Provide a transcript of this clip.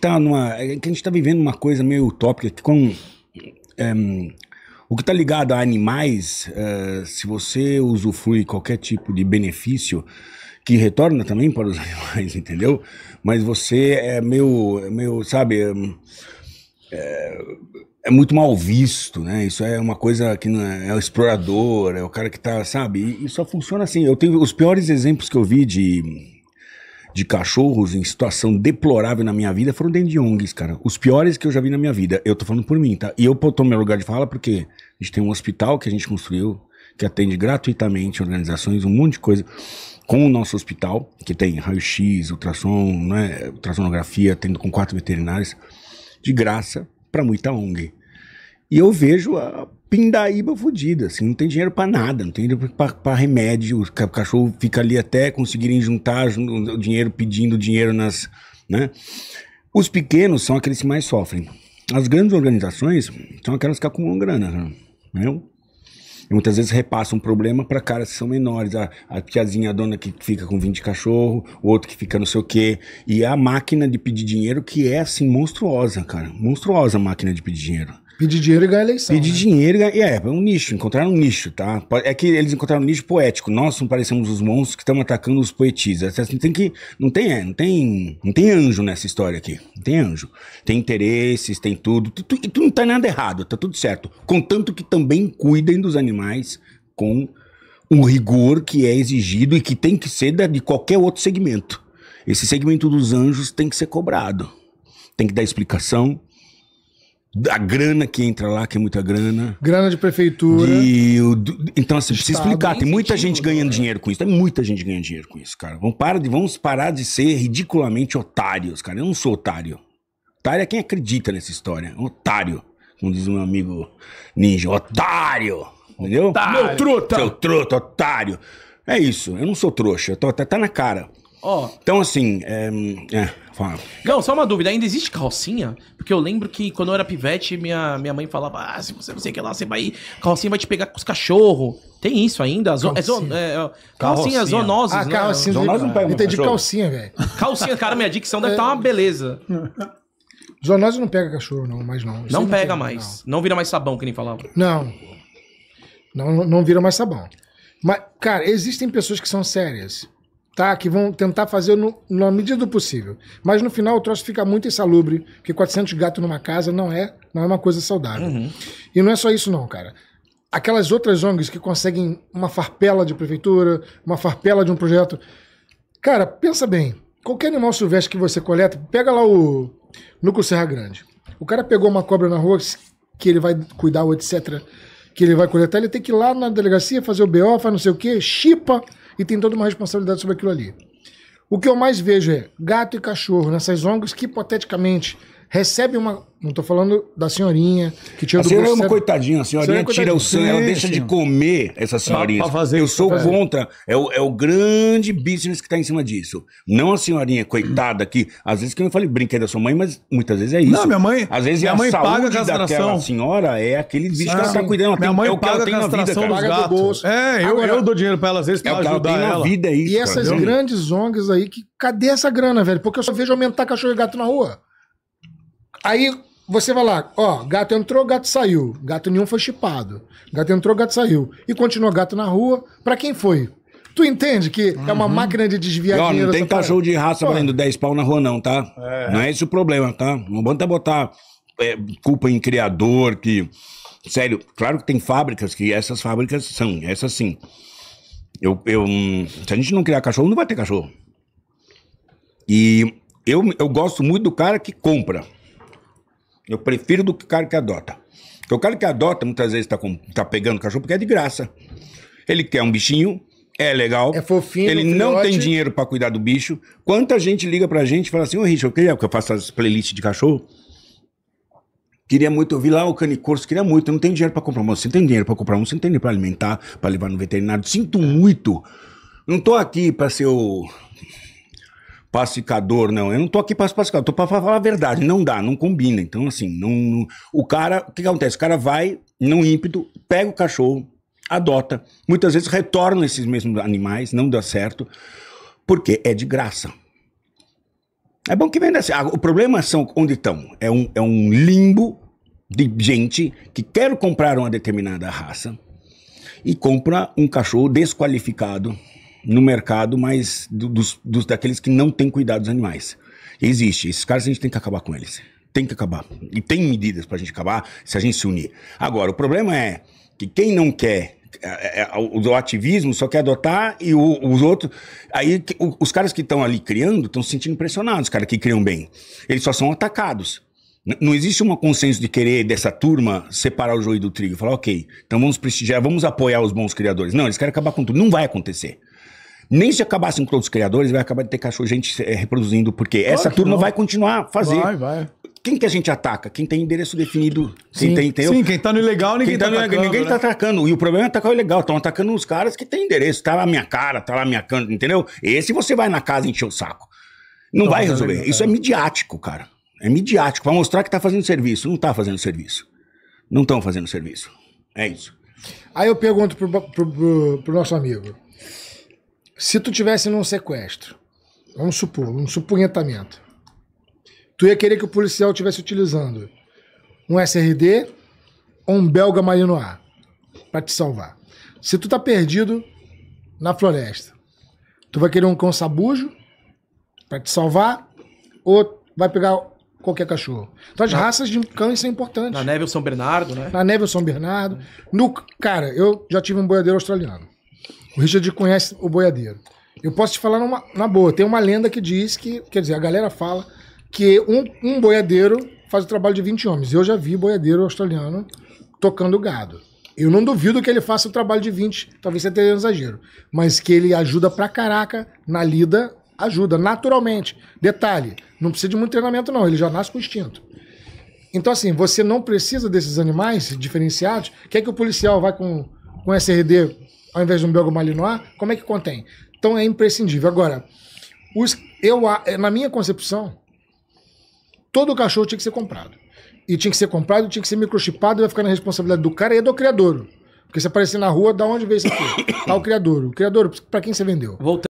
está numa. É que a gente está vivendo uma coisa meio utópica que com. o que está ligado a animais, é, se você usufrui qualquer tipo de benefício, que retorna também para os animais, entendeu? Mas você é meio, é meio sabe, é, é, muito mal visto, né? Isso é uma coisa que não é, é o explorador, é o cara que está, sabe? E, e só funciona assim. Eu tenho os piores exemplos que eu vi de de cachorros em situação deplorável na minha vida foram dentro de ONGs, cara. Os piores que eu já vi na minha vida. Eu tô falando por mim, tá? E eu tô no meu lugar de fala porque a gente tem um hospital que a gente construiu, que atende gratuitamente organizações, um monte de coisa. Com o nosso hospital, que tem raio-x, ultrassom, né, ultrassonografia, tendo com quatro veterinários, de graça para muita ONG. E eu vejo a pindaíba fodida, assim, não tem dinheiro para nada, não tem dinheiro para remédio, o cachorro fica ali até conseguirem juntar o dinheiro, pedindo dinheiro nas, né? Os pequenos são aqueles que mais sofrem. As grandes organizações são aquelas que acumulam grana, né? E muitas vezes repassam um problema para caras que são menores. A, a tiazinha, a dona que fica com 20 cachorro, o outro que fica não sei o quê. E a máquina de pedir dinheiro que é assim monstruosa, cara. Monstruosa a máquina de pedir dinheiro. Pedir dinheiro e ganhar eleição. Pedir né? dinheiro e ganhar. É, é, um nicho, encontraram um nicho, tá? É que eles encontraram um nicho poético. Nós não parecemos os monstros que estamos atacando os poetisas. Então, assim, tem que. Não tem, é, não tem. Não tem anjo nessa história aqui. Não tem anjo. Tem interesses, tem tudo. Tu, tu, e tu não tá nada errado, tá tudo certo. Contanto que também cuidem dos animais com o rigor que é exigido e que tem que ser da, de qualquer outro segmento. Esse segmento dos anjos tem que ser cobrado. Tem que dar explicação da grana que entra lá, que é muita grana. Grana de prefeitura. então, assim, precisa tá explicar. Tem muita gente ganhando né? dinheiro com isso. Tem muita gente ganhando dinheiro com isso, cara. Vamos, parar de, vamos parar de ser ridiculamente otários, cara. Eu não sou otário. Otário é quem acredita nessa história. Otário. Como diz meu amigo ninja. Otário! Entendeu? Otário. Meu truta! Seu truta, otário. É isso. Eu não sou trouxa. Tô, tá, tá na cara. Ó. Então, assim. É, é, fala. Não, só uma dúvida. Ainda existe calcinha? Porque eu lembro que quando eu era pivete, minha, minha mãe falava: ah, se você não sei o que lá, você vai. Calcinha vai te pegar com os cachorros. Tem isso ainda? É zo calcinha. É é, calcinha, zoonoses. Ah, né? calcinha. Né? Zoonoses não pega. Entendi cachorro. calcinha, velho. Calcinha, cara, minha dicção deve estar é. tá uma beleza. Zoonose não pega cachorro, não, mais não. não pega, mais. Não. não. vira mais sabão, que nem falava. Não. Não, não vira mais sabão. Mas, cara, existem pessoas que são sérias tá? Que vão tentar fazer no, na medida do possível. Mas no final o troço fica muito insalubre, porque 400 gatos numa casa não é, não é uma coisa saudável. Uhum. E não é só isso não, cara. Aquelas outras ONGs que conseguem uma farpela de prefeitura, uma farpela de um projeto. Cara, pensa bem. Qualquer animal silvestre que você coleta, pega lá o Núcleo Serra Grande. O cara pegou uma cobra na rua que ele vai cuidar ou etc, que ele vai coletar, ele tem que ir lá na delegacia fazer o BO, faz não sei o quê, chipa, e tem toda uma responsabilidade sobre aquilo ali. O que eu mais vejo é gato e cachorro nessas ONGs que hipoteticamente recebe uma. Não tô falando da senhorinha que tinha a do senhora é uma coitadinha, a senhorinha, é tira o sangue, ela deixa de comer essa senhorinha. Pra, pra fazer, Eu sou contra. É o, é o grande business que tá em cima disso. Não a senhorinha coitada que, às vezes, que eu falei brinquedo da sua mãe, mas muitas vezes é isso. Não, minha mãe. Às vezes é minha a mãe saúde paga a A senhora é aquele bicho que ela tá cuidando. Ela minha mãe é o que paga ela tem a castração vida, cara. dos gatos. É, eu, Agora, eu dou dinheiro pra ela às vezes é pra é ajudar ela. ela. Vida, é isso, e essas grandes ONGs aí, que cadê essa grana, velho? Porque eu só vejo aumentar cachorro e gato na rua. Aí você vai lá, ó, gato entrou, gato saiu. Gato nenhum foi chipado. Gato entrou, gato saiu. E continuou gato na rua. Pra quem foi? Tu entende que uhum. é uma uhum. máquina de desviar e, ó, dinheiro? Não tem cachorro de raça Pô. valendo 10 pau na rua, não, tá? É. Não é esse o problema, tá? Não bota botar é, culpa em criador, que. Sério, claro que tem fábricas que essas fábricas são, essas sim. Eu, eu, se a gente não criar cachorro, não vai ter cachorro. E eu, eu gosto muito do cara que compra. Eu prefiro do que o cara que adota. Porque o cara que adota muitas vezes está tá pegando cachorro porque é de graça. Ele quer um bichinho, é legal. É fofinho. Ele não tem dinheiro para cuidar do bicho. Quanta gente liga pra gente e fala assim: Ô Richard, eu queria que eu faça as playlists de cachorro. Queria muito, eu vi lá o canicorso, queria muito, eu não tenho dinheiro para comprar um. Você não tem dinheiro para comprar um, você não tem dinheiro para alimentar, para levar no veterinário. Sinto muito. Não tô aqui para ser o pacificador, não. Eu não tô aqui para pacificar tô para falar a verdade. Não dá, não combina. Então, assim, não, não, o cara, o que, acontece? O cara vai, não ímpeto, pega o cachorro, adota. Muitas vezes retorna esses mesmos animais, não dá certo, porque é de graça. É bom que venda assim. Ah, o problema são onde estão. É um, é um limbo de gente que quer comprar uma determinada raça e compra um cachorro desqualificado no mercado, mas do, dos, dos, daqueles que não têm cuidado dos animais. Existe. Esses caras a gente tem que acabar com eles. Tem que acabar. E tem medidas para a gente acabar se a gente se unir. Agora, o problema é que quem não quer é, é, é, o ativismo só quer adotar e o, os outros. Aí os caras que estão ali criando estão se sentindo pressionados, os caras que criam bem. Eles só são atacados. Não existe um consenso de querer dessa turma separar o joio do trigo e falar, ok, então vamos prestigiar, vamos apoiar os bons criadores. Não, eles querem acabar com tudo. Não vai acontecer. Nem se acabassem com todos os criadores, vai acabar de ter cachorro gente eh, reproduzindo, porque claro essa turma não. vai continuar a fazer. Vai, vai. Quem que a gente ataca? Quem tem endereço definido. Sim, quem tem, entendeu? Sim, quem tá no ilegal, ninguém quem tá, tá atacando. Ilegal, ninguém tá né? tá atacando. E o problema é atacar o ilegal. Estão atacando os caras que têm endereço. Tá lá minha cara, tá lá minha cana, entendeu? Esse você vai na casa encher o saco. Não, vai é resolver. Não, Isso é, é midiático, cara. É midiático, para mostrar que tá fazendo serviço. Não tá fazendo serviço. Não estão fazendo serviço. É isso. Aí eu pergunto pro, pro, pro, pro nosso amigo. Se tu tivesse num sequestro, vamos supor, um supunhetamento, tu ia querer que o policial tivesse utilizando um SRD ou um belga malinois para te salvar. Se tu tá perdido na floresta, tu vai querer um cão sabujo para te salvar ou vai pegar qualquer cachorro. Então as Na- raças de cães são importantes. Na neve, o São Bernardo, né? Na neve, o São Bernardo. No, cara, eu já tive um boiadeiro australiano. O Richard conhece o boiadeiro. Eu posso te falar numa, na boa, tem uma lenda que diz que, quer dizer, a galera fala que um, um boiadeiro faz o trabalho de 20 homens. Eu já vi boiadeiro australiano tocando gado. Eu não duvido que ele faça o trabalho de 20, talvez tenha um exagero, mas que ele ajuda pra caraca na lida, ajuda naturalmente. Detalhe, não precisa de muito treinamento não, ele já nasce com instinto. Então assim, você não precisa desses animais diferenciados. Quer é que o policial vá com com SRD ao invés de um belga malinois, como é que contém? Então é imprescindível. Agora, os, eu, é, na minha concepção, todo cachorro tinha que ser comprado. E tinha que ser comprado, tinha que ser microchipado, vai ficar na responsabilidade do cara e do criador. Porque se aparecer na rua, da onde veio isso aqui? Tá o criador. O criador, para quem você vendeu? Voltando.